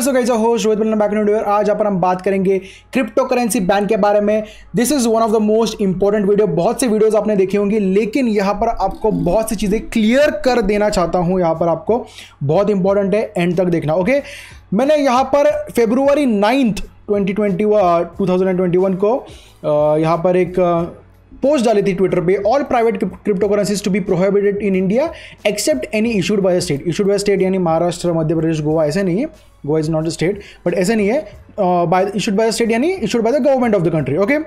Hello so guys host Rohit Balla back इन video आज अपन हम बात करेंगे क्रिप्टो करेंसी बैन के बारे में this is one of the most important video बहुत से वीडियोस आपने देखे होंगे लेकिन यहां पर आपको बहुत सी चीज़ें क्लियर कर देना चाहता हूं यहां पर आपको बहुत इंपॉर्टेंट है एंड तक देखना ओके मैंने यहां पर फेब्रुवरी 9th 2020 2021 को uh, यहां पर एक uh, पोस्ट डाली थी ट्विटर पे all private crypto currencies to be prohibited in India except any issued by state issued by state यानी महाराष्ट्र मध्य प्रदेश गोवा ऐसे नहीं है Goa is not a state but ऐसे नहीं है बाय इशूड बाय स्टेट यानी issued by the government of the country okay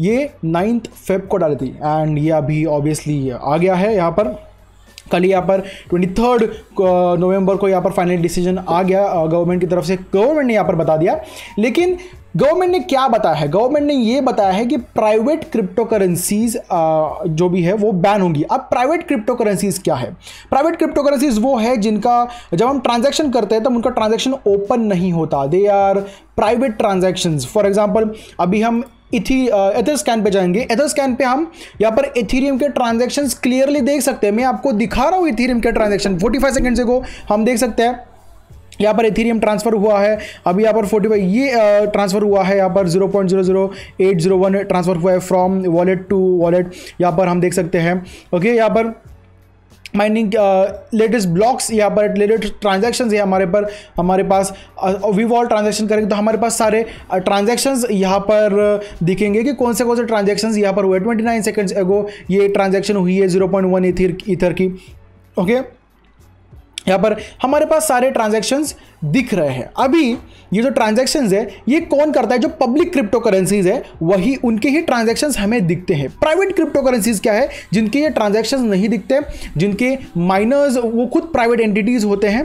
ये ninth Feb को डाली थी एंड ये अभी ऑब्वियसली आ गया है यहाँ पर कल यहाँ पर ट्वेंटी थर्ड नवम्बर को यहाँ पर फाइनल डिसीजन आ गया गवर्नमेंट की तरफ से गवर्नमेंट ने यहाँ पर बता दिया लेकिन गवर्नमेंट ने क्या बताया है गवर्नमेंट ने ये बताया है कि प्राइवेट क्रिप्टो करेंसीज जो भी है वो बैन होंगी अब प्राइवेट क्रिप्टो करेंसीज क्या है प्राइवेट क्रिप्टो करेंसीज वो है जिनका जब हम ट्रांजैक्शन करते हैं तब तो उनका ट्रांजैक्शन ओपन नहीं होता they are private transactions for example अभी हम इथी एथर स्कैन पे जाएंगे एथर स्कैन पे हम यहाँ पर इथीरियम के ट्रांजेक्शन क्लियरली देख सकते हैं मैं आपको दिखा रहा हूँ इथीरियम के ट्रांजेक्शन 45 सेकेंड से को हम देख सकते हैं यहाँ पर एथीरियम ट्रांसफर हुआ है अभी यहाँ पर फोर्टी फाइव ये ट्रांसफर हुआ है यहाँ पर zero point zero zero eight zero one transfer हुआ है फ्रॉम वॉलेट टू वॉलेट यहाँ पर हम देख सकते हैं ओके यहाँ पर माइनिंग लेटेस्ट ब्लॉक्स यहाँ पर लेटेस्ट ट्रांजेक्शन है हमारे पर हमारे पास वी वॉल ट्रांजेक्शन करेंगे तो हमारे पास सारे ट्रांजेक्शन uh, यहाँ पर uh, दिखेंगे कि कौन से कौन से ट्रांजेक्शन यहाँ पर हुए ट्वेंटी नाइन सेकेंड्स एगो ये ट्रांजेक्शन हुई है जीरो पॉइंट वन इथर की ओके okay? यहाँ पर हमारे पास सारे ट्रांजेक्शन्स दिख रहे हैं अभी ये जो ट्रांजेक्शन्स है ये कौन करता है जो पब्लिक क्रिप्टो करेंसीज है वही उनके ही ट्रांजेक्शन्स हमें दिखते हैं प्राइवेट क्रिप्टो करेंसीज क्या है जिनके ये ट्रांजेक्शन नहीं दिखते जिनके माइनर्स वो खुद प्राइवेट एंटिटीज होते हैं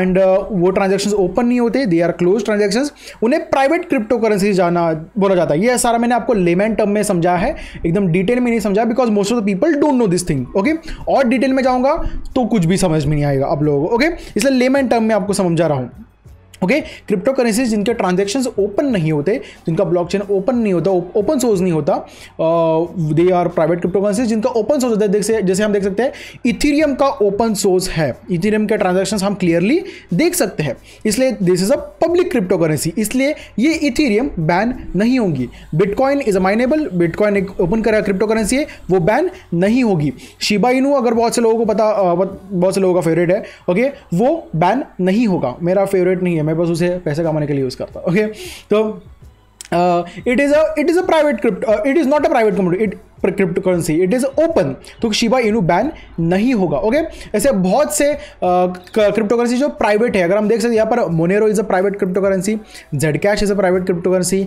एंड uh, वो ट्रांजेक्शन ओपन नहीं होते दे आर क्लोज ट्रांजेक्शन उन्हें प्राइवेट क्रिप्टो करेंसीज जाना बोला जाता है ये सारा मैंने आपको लेमेंट टर्म में समझा है एकदम डिटेल में नहीं समझा because most of the people don't know this thing okay और डिटेल में जाऊंगा तो कुछ भी समझ में नहीं आएगा आप लोगों को ओके इसलिए लेमेंट टर्म में आपको समझा रहा हूँ ओके क्रिप्टो करेंसी जिनके ट्रांजेक्शन ओपन नहीं होते जिनका ब्लॉकचेन ओपन नहीं होता ओपन सोर्स नहीं होता they are private crypto currency जिनका ओपन सोर्स होता है जैसे हम देख सकते हैं इथीरियम का ओपन सोर्स है इथीरियम के ट्रांजेक्शन हम क्लियरली देख सकते हैं इसलिए this is a public crypto currency इसलिए ये इथीरियम बैन नहीं होगी Bitcoin is a mineable Bitcoin एक ओपन करा क्रिप्टो करेंसी है वो बैन नहीं होगी शिबा इनू अगर बहुत से लोगों को पता uh, बहुत से लोगों का फेवरेट है ओके वो बैन नहीं होगा मेरा फेवरेट नहीं है मैं बस उसे पैसे कमाने के लिए यूज़ करता ओके तो it is a it is a private crypt it is not a private community it crypto currency it is open तो शिबा इनू बैन नहीं होगा ओके ऐसे बहुत से क्रिप्टो uh, करेंसी जो प्राइवेट है अगर हम देख सकते हैं यहाँ पर Monero is a private crypto currency Zcash is a private crypto currency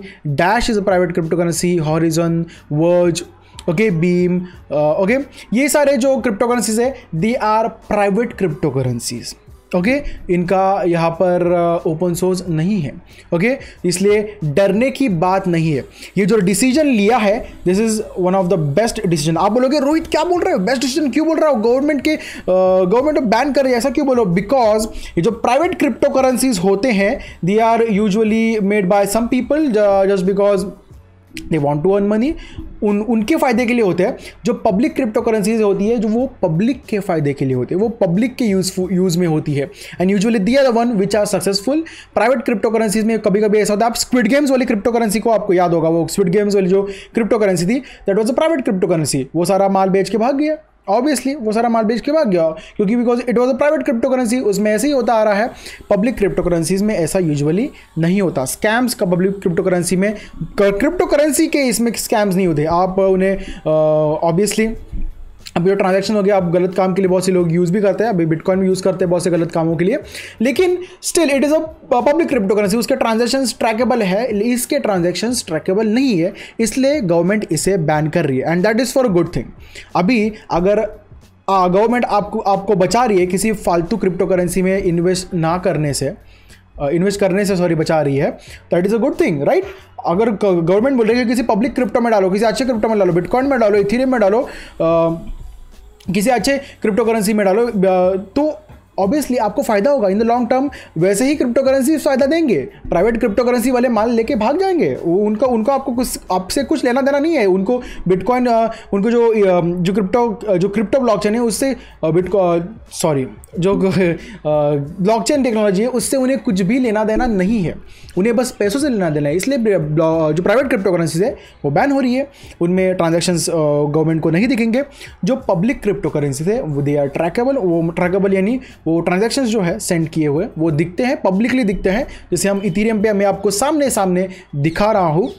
Dash is a private crypto currency Horizen Verge okay beam okay ये सारे जो क्रिप्टो करेंसीज है they are private crypto currencies okay okay? इनका यहाँ पर open source नहीं है okay okay? इसलिए डरने की बात नहीं है ये जो डिसीजन लिया है this is one of the best decision आप बोलोगे रोहित क्या बोल रहे हो बेस्ट डिसीजन क्यों बोल रहा हो गवर्नमेंट के गवर्नमेंट बैन कर रही है ऐसा क्यों बोलो बिकॉज ये जो प्राइवेट क्रिप्टो करेंसीज होते हैं they are usually made by some people just because they want to earn money उन उनके फ़ायदे के लिए होते हैं जो पब्लिक क्रिप्टो करेंसीज होती है जो वो पब्लिक के फ़ायदे के लिए होते हैं वो पब्लिक के यूज यूज़ में होती है and usually they are the one which are successful private crypto currencies में कभी कभी ऐसा होता है आप स्क्विड गेम्स वाली क्रिप्टो करेंसी को आपको याद होगा वो स्क्विड गेम्स वाली जो क्रिप्टो करेंसी थी that was a private crypto currency वो सारा माल बेच के भाग गया ऑब्वियसली वो सारा माल बेच के भाग गया क्योंकि because it was a private crypto currency उसमें ऐसे ही होता आ रहा है पब्लिक क्रिप्टो करेंसीज में ऐसा यूजुअली नहीं होता स्कैम्स का पब्लिक क्रिप्टो करेंसी में क्रिप्टो करेंसी के इसमें स्कैम्स नहीं होते आप उन्हें ऑब्वियसली uh, अब जो ट्रांजेक्शन हो गया आप गलत काम के लिए बहुत से लोग यूज़ भी करते हैं अभी बिटकॉइन भी यूज़ करते हैं बहुत से गलत कामों के लिए लेकिन still it is a public crypto currency उसके ट्रांजेक्शन ट्रैकेबल है इसके ट्रांजेक्शन ट्रैकेबल नहीं है इसलिए गवर्नमेंट इसे बैन कर रही है and that is for good thing अभी अगर गवर्नमेंट आपको आपको बचा रही है किसी फालतू क्रिप्टो करेंसी में इन्वेस्ट ना करने से इन्वेस्ट करने से सॉरी बचा रही है that is a good thing right अगर गवर्नमेंट बोल रही है कि किसी पब्लिक क्रिप्टो में डालो किसी अच्छे क्रिप्टो में डालो बिटकॉइन में डालो इथेरियम में डालो किसी अच्छे क्रिप्टो करेंसी में डालो तो ऑब्वियसली आपको फायदा होगा इन द लॉन्ग टर्म वैसे ही क्रिप्टो करेंसी फायदा देंगे प्राइवेट क्रिप्टो करेंसी वाले माल लेके भाग जाएंगे वो उनका उनको आपको कुछ आपसे कुछ लेना देना नहीं है उनको बिटकॉइन उनको जो जो क्रिप्टो जो क्रिप्टो ब्लॉकचेन है उससे सॉरी जो ब्लॉकचेन टेक्नोलॉजी है उससे उन्हें कुछ भी लेना देना नहीं है उन्हें बस पैसों से लेना देना है इसलिए जो प्राइवेट क्रिप्टो करेंसीज है वो बैन हो रही है उनमें ट्रांजेक्शन गवर्नमेंट को नहीं दिखेंगे जो पब्लिक क्रिप्टो करेंसीज है वो दे आर ट्रैकेबल वो ट्रैकेबल यानी वो वो ट्रांजेक्शन जो है सेंड किए हुए वो दिखते हैं पब्लिकली दिखते हैं जैसे हम इथीरियम पे मैं आपको सामने सामने दिखा रहा हूँ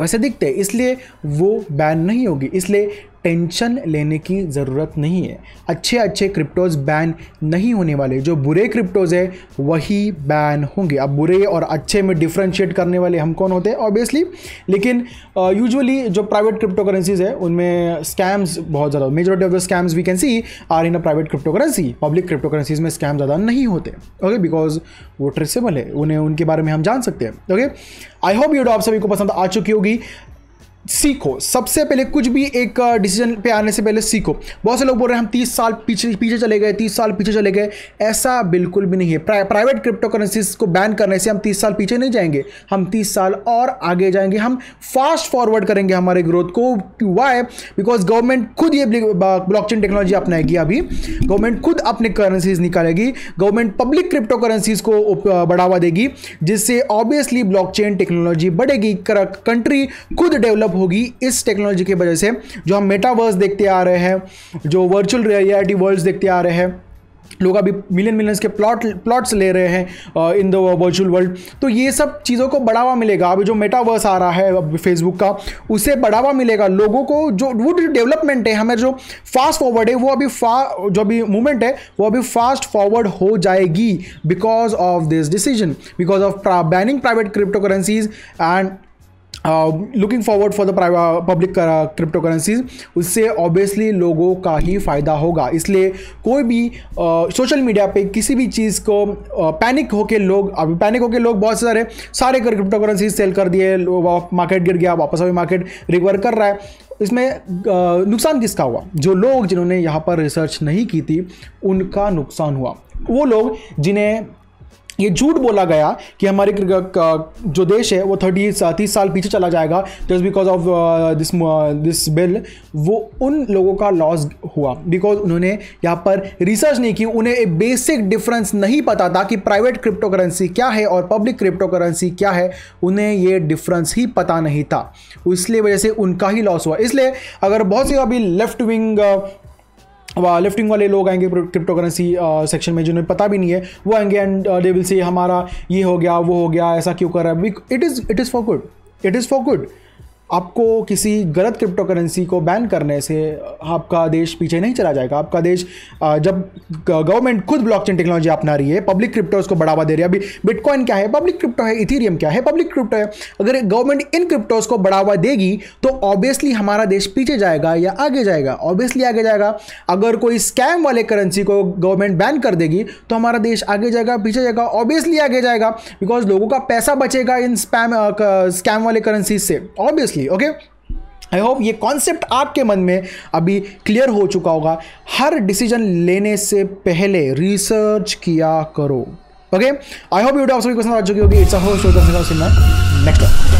वैसे दिखते हैं इसलिए वो बैन नहीं होगी इसलिए टेंशन लेने की ज़रूरत नहीं है अच्छे अच्छे क्रिप्टोज बैन नहीं होने वाले जो बुरे क्रिप्टोज है वही बैन होंगे अब बुरे और अच्छे में डिफ्रेंशिएट करने वाले हम कौन होते हैं ऑब्वियसली लेकिन यूजुअली uh, जो प्राइवेट क्रिप्टो करेंसीज है उनमें स्कैम्स बहुत ज़्यादा majority of the scams we can see are in a private crypto currency public crypto currencies में स्कैम ज़्यादा नहीं होते ओके बिकॉज वो ट्रेसेबल है उन्हें उनके बारे में हम जान सकते हैं okay I hope you video आप सभी को पसंद आ चुकी होगी सीखो सबसे पहले कुछ भी एक डिसीजन पे आने से पहले सीखो बहुत से लोग बोल रहे हैं हम तीस साल पीछे पीछे चले गए तीस साल पीछे चले गए ऐसा बिल्कुल भी नहीं है प्रा, प्राइवेट क्रिप्टो करेंसीज को बैन करने से हम तीस साल पीछे नहीं जाएंगे हम तीस साल और आगे जाएंगे हम फास्ट फॉरवर्ड करेंगे हमारे ग्रोथ को वाई बिकॉज गवर्नमेंट खुद ये ब्लॉक टेक्नोलॉजी अपनाएगी अभी गवर्नमेंट खुद अपने करेंसीज निकालेगी गवर्नमेंट पब्लिक क्रिप्टो करेंसीज को बढ़ावा देगी जिससे ऑब्वियसली ब्लॉक टेक्नोलॉजी बढ़ेगी कंट्री खुद डेवलप होगी इस टेक्नोलॉजी की वजह से जो हम मेटावर्स देखते आ रहे हैं जो वर्चुअल रियलिटी वर्ल्ड्स देखते आ रहे हैं लोग अभी मिलियन मिलियंस के प्लॉट प्लॉट्स ले रहे हैं इन द वर्चुअल वर्ल्ड तो ये सब चीज़ों को बढ़ावा मिलेगा अभी जो मेटावर्स आ रहा है अब फेसबुक का उसे बढ़ावा मिलेगा लोगों को जो वो जो डेवलपमेंट है हमें जो फास्ट फॉरवर्ड है वो अभी फा जो अभी मूवमेंट है वो अभी फास्ट फॉरवर्ड हो जाएगी because of this decision because of banning private crypto currencies and looking forward for the public currencies उससे ऑब्वियसली लोगों का ही फ़ायदा होगा इसलिए कोई भी सोशल uh, मीडिया पे किसी भी चीज़ को पैनिक uh, होके लोग अभी पैनिक होके लोग बहुत सारे सारे क्रिप्टो करेंसीज सेल कर दिए मार्केट गिर गया वापस अभी मार्केट रिकवर कर रहा है इसमें uh, नुकसान किसका हुआ जो लोग जिन्होंने यहाँ पर रिसर्च नहीं की थी उनका नुकसान हुआ वो लोग जिन्हें ये झूठ बोला गया कि हमारे जो देश है वो थर्टी तीस साल पीछे चला जाएगा just because of this this bill वो उन लोगों का लॉस हुआ बिकॉज उन्होंने यहाँ पर रिसर्च नहीं की उन्हें एक बेसिक डिफरेंस नहीं पता था कि प्राइवेट क्रिप्टो करेंसी क्या है और पब्लिक क्रिप्टो करेंसी क्या है उन्हें ये डिफरेंस ही पता नहीं था इसलिए वजह से उनका ही लॉस हुआ इसलिए अगर बहुत सी अभी लेफ्ट विंग लिफ्टिंग वाले लोग आएंगे क्रिप्टो करेंसी सेक्शन में जिन्हें पता भी नहीं है वो आएंगे एंड दे विल से हमारा ये हो गया वो हो गया ऐसा क्यों कर रहा है it is it is for good it is for good आपको किसी गलत क्रिप्टो करेंसी को बैन करने से आपका देश पीछे नहीं चला जाएगा आपका देश जब गवर्नमेंट खुद ब्लॉकचेन टेक्नोलॉजी अपना रही है पब्लिक क्रिप्टोज को बढ़ावा दे रही है अभी बिटकॉइन क्या है पब्लिक क्रिप्टो है इथीरियम क्या है पब्लिक क्रिप्टो है अगर गवर्नमेंट इन क्रिप्टोज को बढ़ावा देगी तो ऑब्वियसली हमारा देश पीछे जाएगा या आगे जाएगा ऑब्वियसली आगे जाएगा अगर कोई स्कैम वाले करेंसी को गवर्नमेंट बैन कर देगी तो हमारा देश आगे जाएगा पीछे जाएगा ऑब्वियसली आगे जाएगा बिकॉज लोगों का पैसा बचेगा इन स्पैम स्कैम वाले करेंसीज से obviously seriously okay I hope ये कॉन्सेप्ट आपके मन में अभी क्लियर हो चुका होगा हर डिसीजन लेने से पहले रिसर्च किया करो ओके आई होप वीडियो आप सभी क्वेश्चन आ चुकी होगी इट्स अ होस्ट नेक्स्ट